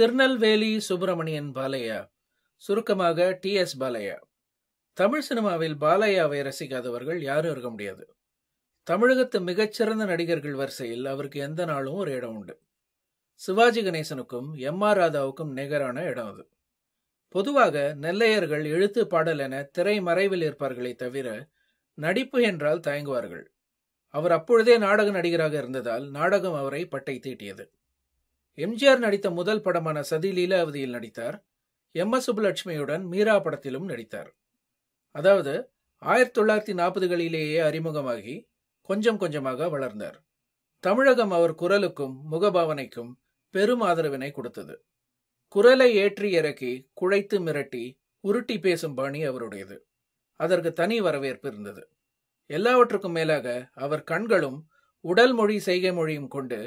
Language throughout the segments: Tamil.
திருநெல்வேலி சுப்பிரமணியன் பாலையா சுருக்கமாக டி எஸ் பாலையா தமிழ் சினிமாவில் பாலையாவை ரசிக்காதவர்கள் யாரும் இருக்க முடியாது தமிழகத்து மிகச்சிறந்த நடிகர்கள் வரிசையில் அவருக்கு எந்த நாளும் ஒரு இடம் உண்டு சிவாஜி கணேசனுக்கும் எம் ஆர் ராதாவுக்கும் நிகரான இடம் அது பொதுவாக நெல்லையர்கள் எழுத்து பாடல் என திரை மறைவில் இருப்பார்களே தவிர நடிப்பு என்றால் தயங்குவார்கள் அவர் அப்பொழுதே நாடக நடிகராக இருந்ததால் நாடகம் அவரை பட்டை தீட்டியது எம்ஜிஆர் நடித்த முதல் படமான சதி லீலாவதியில் நடித்தார் எம் எஸ் சுப்புலட்சுமியுடன் மீரா படத்திலும் நடித்தார் அதாவது ஆயிரத்தி தொள்ளாயிரத்தி நாற்பதுகளிலேயே அறிமுகமாகி கொஞ்சம் கொஞ்சமாக வளர்ந்தார் தமிழகம் அவர் குரலுக்கும் முகபாவனைக்கும் பெரும் ஆதரவினை கொடுத்தது குரலை ஏற்றி இறக்கி குழைத்து மிரட்டி உருட்டி பேசும் பாணி அவருடையது அதற்கு தனி வரவேற்பு இருந்தது எல்லாவற்றுக்கும் மேலாக அவர் கண்களும் உடல் மொழி செய்கை மொழியும் கொண்டு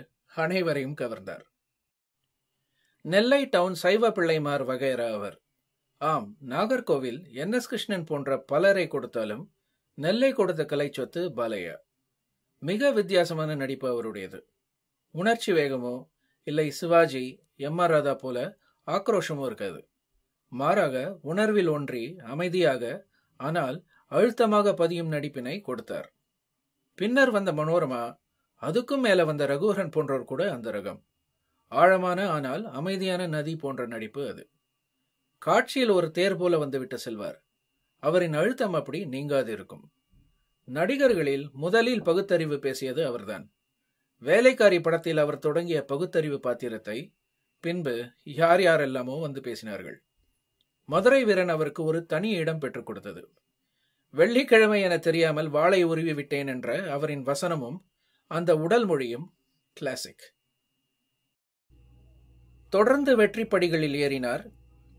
அனைவரையும் கவர்ந்தார் நெல்லை டவுன் சைவ பிள்ளைமார் வகைரா அவர் ஆம் நாகர்கோவில் என் எஸ் கிருஷ்ணன் போன்ற பலரை கொடுத்தாலும் நெல்லை கொடுத்த கலை சொத்து பாலையா மிக வித்தியாசமான நடிப்பு அவருடையது உணர்ச்சி வேகமோ இல்லை சிவாஜி எம் ஆர் ராதா போல ஆக்ரோஷமோ இருக்காது மாறாக உணர்வில் ஒன்றி அமைதியாக ஆனால் அழுத்தமாக பதியும் நடிப்பினை கொடுத்தார் பின்னர் வந்த மனோரமா அதுக்கும் மேல வந்த ரகுவரன் போன்றோர் கூட அந்த ரகம் ஆழமான ஆனால் அமைதியான நதி போன்ற நடிப்பு அது காட்சியில் ஒரு தேர் போல வந்துவிட்ட செல்வார் அவரின் அழுத்தம் அப்படி நீங்காது இருக்கும் நடிகர்களில் முதலில் பகுத்தறிவு பேசியது அவர்தான் வேலைக்காரி படத்தில் அவர் தொடங்கிய பகுத்தறிவு பாத்திரத்தை பின்பு யார் யாரெல்லாமோ வந்து பேசினார்கள் மதுரை வீரன் அவருக்கு ஒரு தனி இடம் பெற்றுக் கொடுத்தது வெள்ளிக்கிழமை என தெரியாமல் வாழை உருவி விட்டேன் என்ற அவரின் வசனமும் அந்த உடல் மொழியும் கிளாசிக் தொடர்ந்து வெற்றி படிகளில் ஏறினார்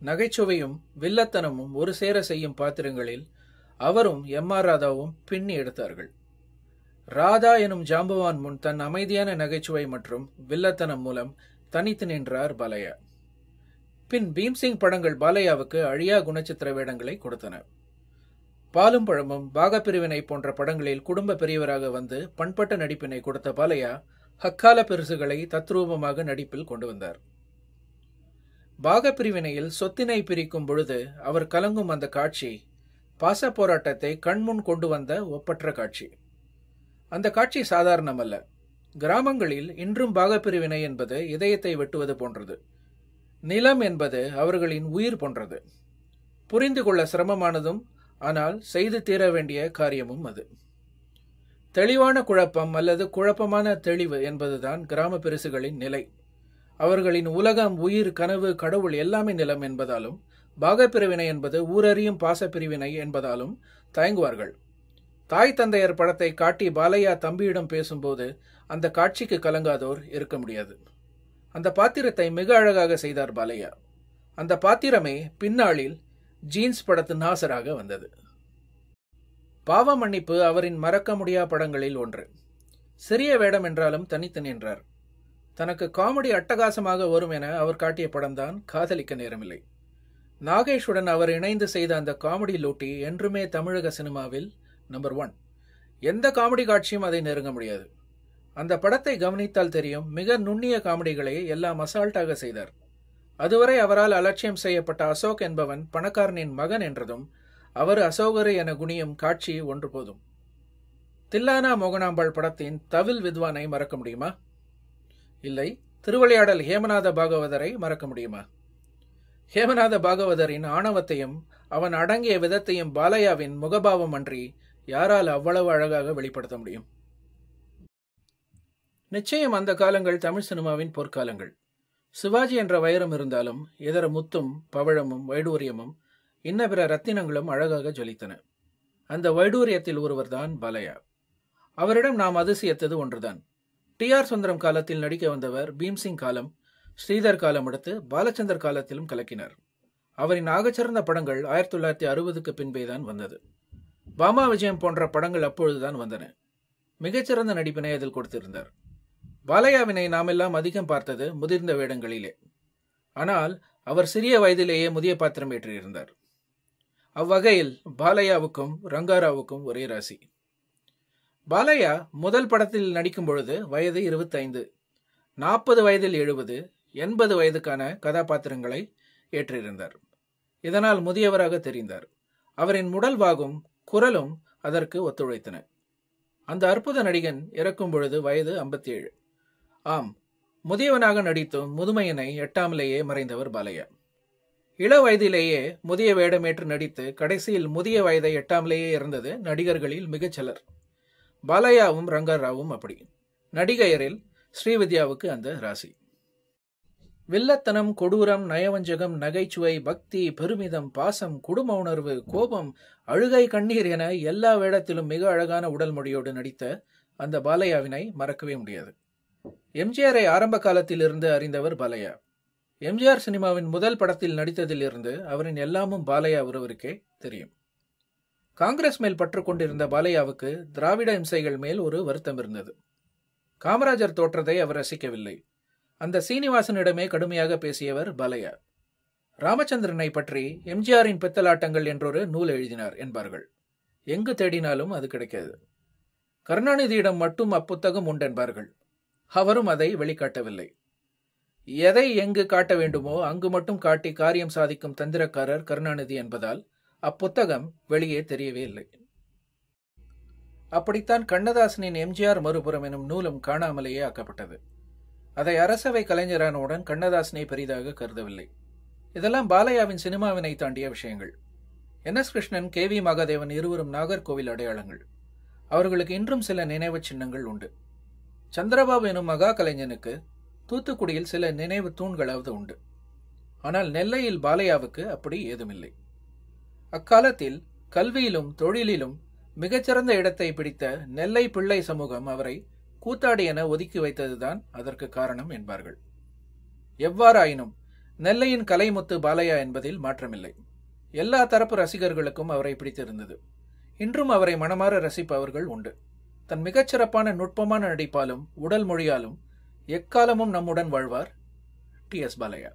நகைச்சுவையும் வில்லத்தனமும் ஒரு சேர செய்யும் பாத்திரங்களில் அவரும் எம் ஆர் ராதாவும் பின்னி எடுத்தார்கள் ராதா எனும் ஜாம்பவான் முன் தன் அமைதியான நகைச்சுவை மற்றும் வில்லத்தனம் மூலம் தனித்து நின்றார் பாலையா பின் பீம்சிங் படங்கள் பாலையாவுக்கு அழியா குணச்சித்திர வேடங்களை கொடுத்தன பாலும் பழமும் பாகப்பிரிவினை போன்ற படங்களில் குடும்ப பெரியவராக வந்து பண்பட்ட நடிப்பினை கொடுத்த பாலையா ஹக்கால பெருசுகளை தத்ரூபமாக நடிப்பில் கொண்டு வந்தார் பாகப்பிரிவினையில் சொத்தினை பிரிக்கும் பொழுது அவர் கலங்கும் அந்த காட்சி பாச போராட்டத்தை கண்முன் கொண்டு வந்த ஒப்பற்ற காட்சி அந்த காட்சி சாதாரணமல்ல கிராமங்களில் இன்றும் பாகப்பிரிவினை என்பது இதயத்தை வெட்டுவது போன்றது நிலம் என்பது அவர்களின் உயிர் போன்றது புரிந்து கொள்ள சிரமமானதும் ஆனால் செய்து தீர வேண்டிய காரியமும் அது தெளிவான குழப்பம் அல்லது குழப்பமான தெளிவு என்பதுதான் கிராம பெருசுகளின் நிலை அவர்களின் உலகம் உயிர் கனவு கடவுள் எல்லாமே நிலம் என்பதாலும் பாகப்பிரிவினை என்பது ஊரறியும் பாசப்பிரிவினை என்பதாலும் தயங்குவார்கள் தாய் தந்தையர் படத்தை காட்டி பாலையா தம்பியிடம் பேசும்போது அந்த காட்சிக்கு கலங்காதோர் இருக்க முடியாது அந்த பாத்திரத்தை மிக அழகாக செய்தார் பாலையா அந்த பாத்திரமே பின்னாளில் ஜீன்ஸ் படத்து நாசராக வந்தது பாவ மன்னிப்பு அவரின் மறக்க முடியா படங்களில் ஒன்று சிறிய வேடம் என்றாலும் தனித்து நின்றார் தனக்கு காமெடி அட்டகாசமாக வரும் என அவர் காட்டிய படம்தான் காதலிக்க நேரமில்லை நாகேஷுடன் அவர் இணைந்து செய்த அந்த காமெடி லூட்டி என்றுமே தமிழக சினிமாவில் நம்பர் ஒன் எந்த காமெடி காட்சியும் அதை நெருங்க முடியாது அந்த படத்தை கவனித்தால் தெரியும் மிக நுண்ணிய காமெடிகளை எல்லாம் அசால்ட்டாக செய்தார் அதுவரை அவரால் அலட்சியம் செய்யப்பட்ட அசோக் என்பவன் பணக்காரனின் மகன் என்றதும் அவர் அசோகரு என குணியும் காட்சி ஒன்று போதும் தில்லானா மோகனாம்பாள் படத்தின் தவில் வித்வானை மறக்க முடியுமா இல்லை திருவிளையாடல் ஹேமநாத பாகவதரை மறக்க முடியுமா ஹேமநாத பாகவதரின் ஆணவத்தையும் அவன் அடங்கிய விதத்தையும் பாலையாவின் முகபாவம் அன்றி யாரால் அவ்வளவு அழகாக வெளிப்படுத்த முடியும் நிச்சயம் அந்த காலங்கள் தமிழ் சினிமாவின் பொற்காலங்கள் சிவாஜி என்ற வைரம் இருந்தாலும் இதர முத்தும் பவழமும் வைடூரியமும் இன்ன பிற ரத்தினங்களும் அழகாக ஜொலித்தன அந்த வைடூரியத்தில் ஒருவர்தான் பாலையா அவரிடம் நாம் அதிசயத்தது ஒன்றுதான் டி ஆர் சுந்தரம் காலத்தில் நடிக்க வந்தவர் பீம்சிங் காலம் ஸ்ரீதர் காலம் அடுத்து பாலச்சந்தர் காலத்திலும் கலக்கினார் அவரின் ஆகச்சிறந்த படங்கள் ஆயிரத்தி தொள்ளாயிரத்தி அறுபதுக்கு பின்பே தான் வந்தது பாமா விஜயம் போன்ற படங்கள் அப்பொழுதுதான் வந்தன மிகச்சிறந்த நடிப்பினை அதில் கொடுத்திருந்தார் பாலையாவினை நாமெல்லாம் அதிகம் பார்த்தது முதிர்ந்த வேடங்களிலே ஆனால் அவர் சிறிய வயதிலேயே முதிய பாத்திரம் ஏற்றியிருந்தார் அவ்வகையில் பாலையாவுக்கும் ரங்காராவுக்கும் ஒரே ராசி பாலையா முதல் படத்தில் நடிக்கும் பொழுது வயது இருபத்தைந்து நாற்பது வயதில் எழுபது எண்பது வயதுக்கான கதாபாத்திரங்களை ஏற்றிருந்தார் இதனால் முதியவராக தெரிந்தார் அவரின் வாகும் குரலும் அதற்கு ஒத்துழைத்தன அந்த அற்புத நடிகன் இறக்கும் பொழுது வயது ஐம்பத்தி ஏழு ஆம் முதியவனாக நடித்தும் முதுமையனை எட்டாமலேயே மறைந்தவர் பாலையா இள வயதிலேயே முதிய வேடமேற்று நடித்து கடைசியில் முதிய வயதை எட்டாமலேயே இறந்தது நடிகர்களில் மிகச் சிலர் பாலையாவும் ரங்கராவும் அப்படி நடிகையரில் ஸ்ரீவித்யாவுக்கு அந்த ராசி வில்லத்தனம் கொடூரம் நயவஞ்சகம் நகைச்சுவை பக்தி பெருமிதம் பாசம் குடும்ப உணர்வு கோபம் அழுகை கண்ணீர் என எல்லா வேடத்திலும் மிக அழகான உடல் மொழியோடு நடித்த அந்த பாலையாவினை மறக்கவே முடியாது எம்ஜிஆரை ஆரம்ப காலத்தில் இருந்து அறிந்தவர் பாலையா எம்ஜிஆர் சினிமாவின் முதல் படத்தில் நடித்ததிலிருந்து அவரின் எல்லாமும் பாலையா ஒருவருக்கே தெரியும் காங்கிரஸ் மேல் பற்று கொண்டிருந்த பாலையாவுக்கு திராவிட இம்சைகள் மேல் ஒரு வருத்தம் இருந்தது காமராஜர் தோற்றத்தை அவர் ரசிக்கவில்லை அந்த சீனிவாசனிடமே கடுமையாக பேசியவர் பாலையா ராமச்சந்திரனை பற்றி எம்ஜிஆரின் பித்தலாட்டங்கள் என்றொரு நூல் எழுதினார் என்பார்கள் எங்கு தேடினாலும் அது கிடைக்காது கருணாநிதியிடம் மட்டும் அப்புத்தகம் உண்டென்பார்கள் அவரும் அதை வெளிக்காட்டவில்லை எதை எங்கு காட்ட வேண்டுமோ அங்கு மட்டும் காட்டி காரியம் சாதிக்கும் தந்திரக்காரர் கருணாநிதி என்பதால் அப்புத்தகம் வெளியே தெரியவே இல்லை அப்படித்தான் கண்ணதாசனின் எம்ஜிஆர் மறுபுறம் எனும் நூலும் காணாமலேயே ஆக்கப்பட்டது அதை அரசவை கலைஞரானவுடன் கண்ணதாசனை பெரிதாக கருதவில்லை இதெல்லாம் பாலையாவின் சினிமாவினை தாண்டிய விஷயங்கள் N S Krishnan K V Mahadevan இருவரும் நாகர்கோவில் அடையாளங்கள் அவர்களுக்கு இன்றும் சில நினைவு சின்னங்கள் உண்டு சந்திரபாபு எனும் மகா கலைஞனுக்கு தூத்துக்குடியில் சில நினைவு தூண்களாவது உண்டு ஆனால் நெல்லையில் பாலையாவுக்கு அப்படி ஏதுமில்லை அக்காலத்தில் கல்வியிலும் தொழிலிலும் மிகச்சிறந்த இடத்தை பிடித்த நெல்லை பிள்ளை சமூகம் அவரை கூத்தாடி என ஒதுக்கி வைத்ததுதான் அதற்கு காரணம் என்பார்கள் எவ்வாறாயினும் நெல்லையின் கலைமுத்து பாலையா என்பதில் மாற்றமில்லை எல்லா தரப்பு ரசிகர்களுக்கும் அவரை பிடித்திருந்தது இன்றும் அவரை மனமாற ரசிப்பவர்கள் உண்டு தன் மிகச்சிறப்பான நுட்பமான நடிப்பாலும் உடல் மொழியாலும் எக்காலமும் நம்முடன் வாழ்வார் டி எஸ் பாலையா